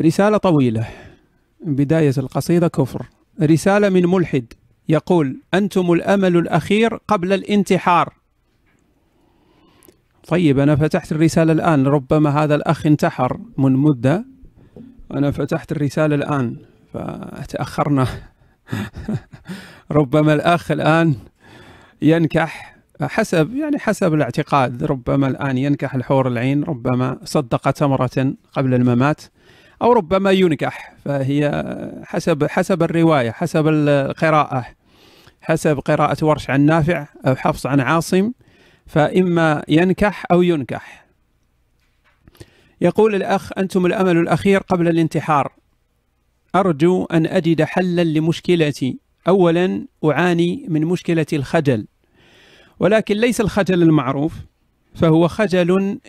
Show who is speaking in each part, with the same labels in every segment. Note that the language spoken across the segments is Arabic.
Speaker 1: رسالة طويلة بداية القصيدة كفر رسالة من ملحد يقول أنتم الأمل الأخير قبل الانتحار طيب أنا فتحت الرسالة الآن ربما هذا الأخ انتحر من مدة أنا فتحت الرسالة الآن فتأخرنا ربما الأخ الآن ينكح حسب يعني حسب الاعتقاد ربما الآن ينكح الحور العين ربما صدق تمرة قبل الممات أو ربما ينكح فهي حسب حسب الرواية حسب القراءة حسب قراءة ورش عن نافع أو حفص عن عاصم فإما ينكح أو ينكح يقول الأخ أنتم الأمل الأخير قبل الانتحار أرجو أن أجد حلا لمشكلتي أولا أعاني من مشكلة الخجل ولكن ليس الخجل المعروف فهو خجل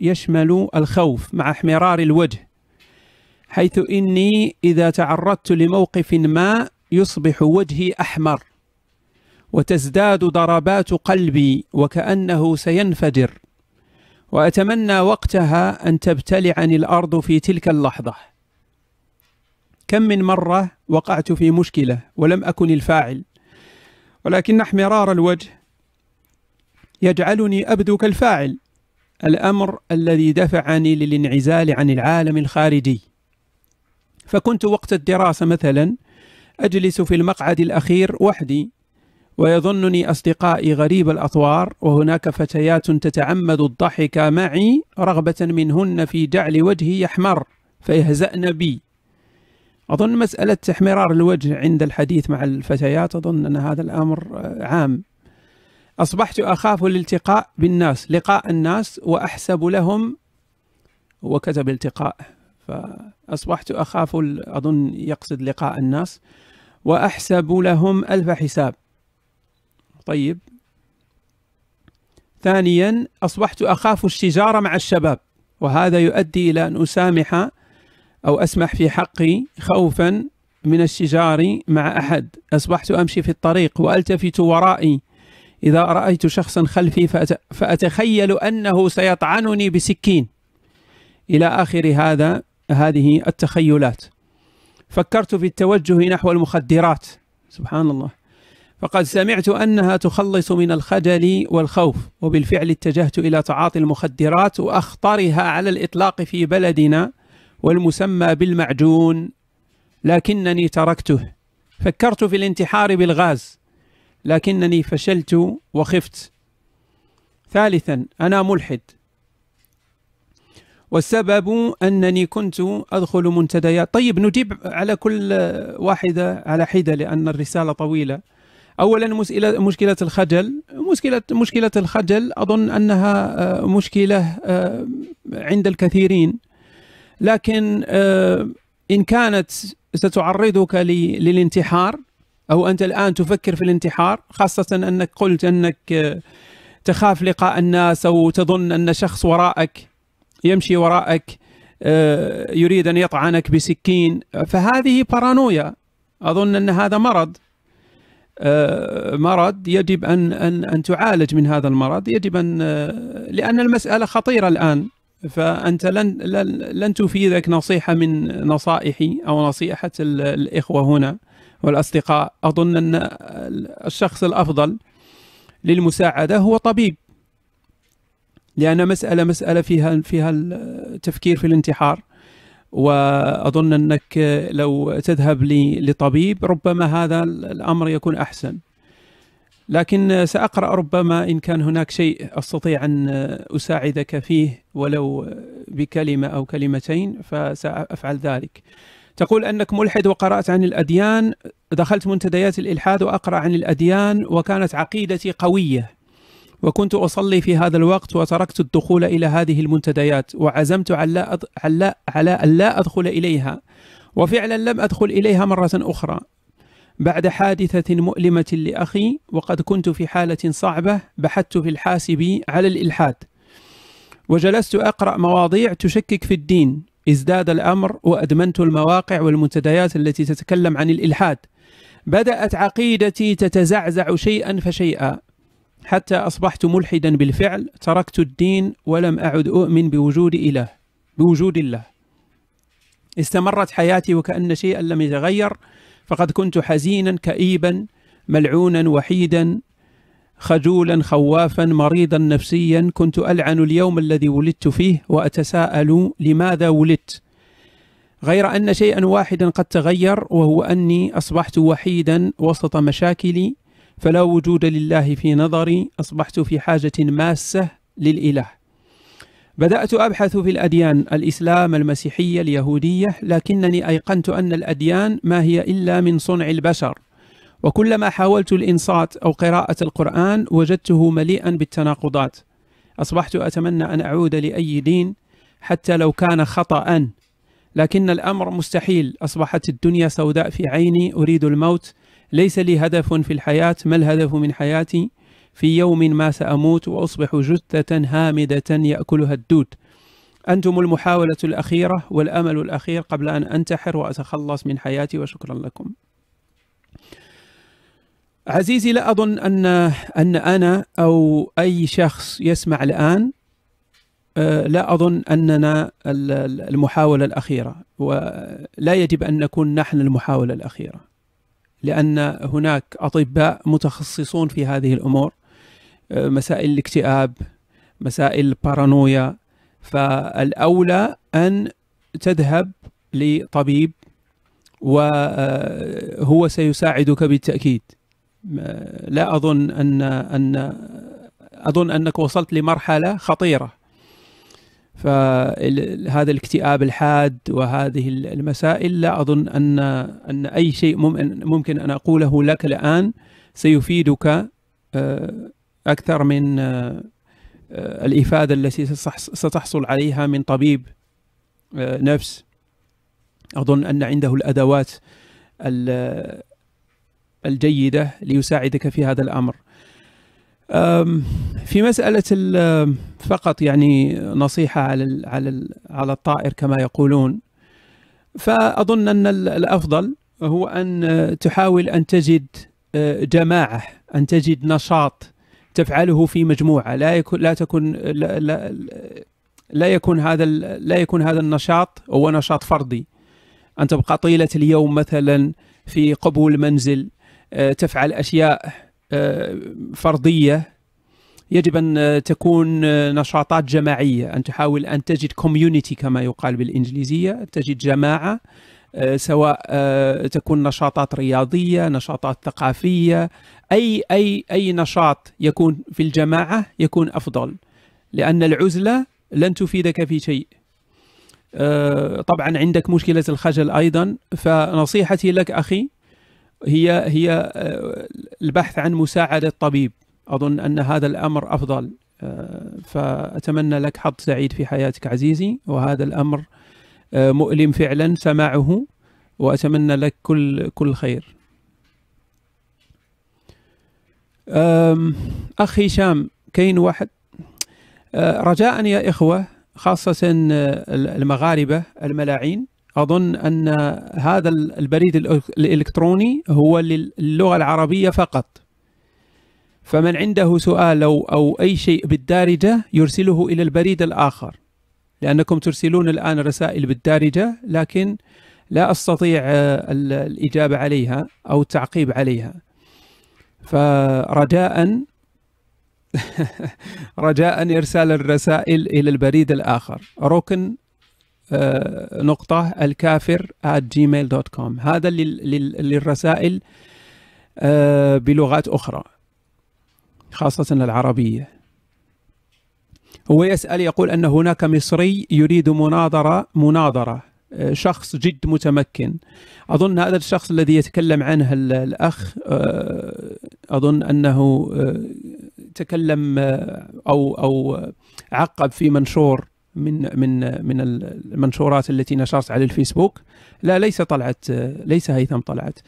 Speaker 1: يشمل الخوف مع احمرار الوجه حيث إني إذا تعرضت لموقف ما يصبح وجهي أحمر وتزداد ضربات قلبي وكأنه سينفجر وأتمنى وقتها أن تبتلعني الأرض في تلك اللحظة كم من مرة وقعت في مشكلة ولم أكن الفاعل ولكن احمرار الوجه يجعلني أبدو كالفاعل الأمر الذي دفعني للانعزال عن العالم الخارجي فكنت وقت الدراسة مثلا أجلس في المقعد الأخير وحدي ويظنني أصدقائي غريب الأطوار وهناك فتيات تتعمد الضحك معي رغبة منهن في جعل وجهي يحمر فيهزأن بي أظن مسألة احمرار الوجه عند الحديث مع الفتيات أظن أن هذا الأمر آه، عام أصبحت أخاف الالتقاء بالناس لقاء الناس وأحسب لهم وكتب التقاء فأصبحت أخاف أظن يقصد لقاء الناس وأحسب لهم ألف حساب طيب ثانيا أصبحت أخاف الشجارة مع الشباب وهذا يؤدي إلى أن أسامح أو أسمح في حقي خوفا من الشجار مع أحد أصبحت أمشي في الطريق وألتفت ورائي إذا رأيت شخصا خلفي فأتخيل أنه سيطعنني بسكين إلى آخر هذا هذه التخيلات فكرت في التوجه نحو المخدرات سبحان الله فقد سمعت أنها تخلص من الخجل والخوف وبالفعل اتجهت إلى تعاطي المخدرات وأخطرها على الإطلاق في بلدنا والمسمى بالمعجون لكنني تركته فكرت في الانتحار بالغاز لكنني فشلت وخفت ثالثا أنا ملحد والسبب أنني كنت أدخل منتديات طيب نجيب على كل واحدة على حدة لأن الرسالة طويلة اولا مشكله الخجل مشكله مشكله الخجل اظن انها آه، مشكله آه، عند الكثيرين لكن آه، ان كانت ستعرضك للانتحار او انت الان تفكر في الانتحار خاصه انك قلت انك تخاف لقاء الناس او تظن ان شخص وراءك يمشي وراءك آه، يريد ان يطعنك بسكين فهذه بارانويا اظن ان هذا مرض آه، مرض يجب ان ان ان تعالج من هذا المرض يجب ان آه، لان المساله خطيره الان فانت لن لن لن تفيدك نصيحه من نصائحي او نصيحه الاخوه هنا والاصدقاء اظن ان الشخص الافضل للمساعده هو طبيب لأن مسألة مسألة فيها فيها التفكير في الانتحار وأظن أنك لو تذهب لطبيب ربما هذا الأمر يكون أحسن لكن سأقرأ ربما إن كان هناك شيء أستطيع أن أساعدك فيه ولو بكلمة أو كلمتين فسأفعل ذلك تقول أنك ملحد وقرأت عن الأديان دخلت منتديات الإلحاد وأقرأ عن الأديان وكانت عقيدتي قوية وكنت أصلي في هذا الوقت وتركت الدخول إلى هذه المنتديات وعزمت على على على أن لا أدخل إليها وفعلا لم أدخل إليها مرة أخرى بعد حادثة مؤلمة لأخي وقد كنت في حالة صعبة بحثت في الحاسب على الإلحاد وجلست أقرأ مواضيع تشكك في الدين ازداد الأمر وأدمنت المواقع والمنتديات التي تتكلم عن الإلحاد بدأت عقيدتي تتزعزع شيئا فشيئا حتى أصبحت ملحدا بالفعل تركت الدين ولم أعد أؤمن بوجود إله بوجود الله استمرت حياتي وكأن شيئا لم يتغير فقد كنت حزينا كئيبا ملعونا وحيدا خجولا خوافا مريضا نفسيا كنت ألعن اليوم الذي ولدت فيه وأتساءل لماذا ولدت غير أن شيئا واحدا قد تغير وهو أني أصبحت وحيدا وسط مشاكلي فلا وجود لله في نظري أصبحت في حاجة ماسة للإله بدأت أبحث في الأديان الإسلام المسيحية اليهودية لكنني أيقنت أن الأديان ما هي إلا من صنع البشر وكلما حاولت الإنصات أو قراءة القرآن وجدته مليئا بالتناقضات أصبحت أتمنى أن أعود لأي دين حتى لو كان خطأ لكن الأمر مستحيل أصبحت الدنيا سوداء في عيني أريد الموت ليس لي هدف في الحياة ما الهدف من حياتي في يوم ما سأموت وأصبح جثة هامدة يأكلها الدود أنتم المحاولة الأخيرة والأمل الأخير قبل أن أنتحر وأتخلص من حياتي وشكرا لكم عزيزي لا أظن أن أن أنا أو أي شخص يسمع الآن آه، لا أظن أننا المحاولة الأخيرة ولا يجب أن نكون نحن المحاولة الأخيرة لأن هناك أطباء متخصصون في هذه الأمور آه، مسائل الاكتئاب مسائل البارانويا فالأولى أن تذهب لطبيب وهو آه، سيساعدك بالتأكيد آه، لا أظن أن أن أظن أنك وصلت لمرحلة خطيرة فهذا الاكتئاب الحاد وهذه المسائل لا اظن ان ان اي شيء ممكن ان اقوله لك الان سيفيدك آه، اكثر من آه، آه، الافاده التي ستحصل عليها من طبيب نفس اظن ان عنده الادوات الجيده ليساعدك في هذا الامر في مساله فقط يعني نصيحه على على على الطائر كما يقولون فاظن ان الافضل هو ان تحاول ان تجد آه، جماعه ان تجد نشاط تفعله في مجموعه لا يكون لا تكون لا, لا, لا يكون هذا لا يكون هذا النشاط هو نشاط فردي ان تبقى طيله اليوم مثلا في قبو المنزل آه، تفعل اشياء آه، فرديه يجب أن تكون نشاطات جماعية أن تحاول أن تجد كوميونيتي كما يقال بالإنجليزية تجد جماعة آه، سواء آه، تكون نشاطات رياضية نشاطات ثقافية أي, أي, أي نشاط يكون في الجماعة يكون أفضل لأن العزلة لن تفيدك في شيء آه، طبعا عندك مشكلة الخجل أيضا فنصيحتي لك أخي هي هي البحث عن مساعدة طبيب أظن أن هذا الأمر أفضل آه، فأتمنى لك حظ سعيد في حياتك عزيزي وهذا الأمر آه، مؤلم فعلا سماعه وأتمنى لك كل كل خير أخ هشام كاين واحد آه، رجاء يا إخوة خاصة المغاربة الملاعين أظن أن هذا البريد الإلكتروني هو للغة العربية فقط فمن عنده سؤال أو او أي شيء بالدارجة يرسله إلى البريد الآخر لأنكم ترسلون الآن رسائل بالدارجة لكن لا أستطيع آه، الإجابة عليها أو التعقيب عليها فرجاء رجاء إرسال الرسائل إلى البريد الآخر ركن آه، نقطة الكافر at gmail.com هذا للرسائل آه، بلغات أخرى خاصة العربية هو يسأل يقول أن هناك مصري يريد مناظرة مناظرة آه، شخص جد متمكن أظن هذا الشخص الذي يتكلم عنه الأخ آه، أظن أنه آه، تكلم أو أو عقب في منشور من من من المنشورات التي نشرت على الفيسبوك لا ليس طلعت ليس هيثم طلعت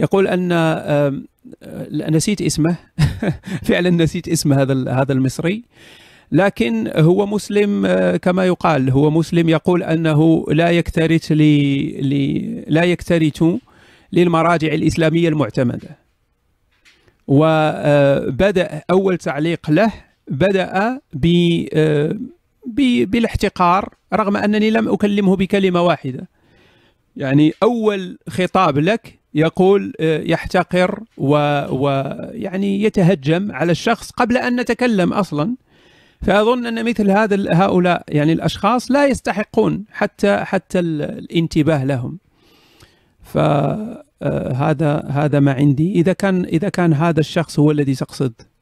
Speaker 1: يقول أن آه، نسيت اسمه فعلا نسيت اسم هذا هذا المصري لكن هو مسلم آه، كما يقال هو مسلم يقول انه لا يكترث ل... لا يكترث للمراجع الاسلاميه المعتمده وبدا آه، اول تعليق له بدا ب بالاحتقار رغم انني لم اكلمه بكلمه واحده يعني اول خطاب لك يقول آه، يحتقر ويعني يتهجم على الشخص قبل ان نتكلم اصلا فاظن ان مثل هذا هؤلاء يعني الاشخاص لا يستحقون حتى حتى الانتباه لهم فهذا آه، هذا ما عندي اذا كان اذا كان هذا الشخص هو الذي تقصد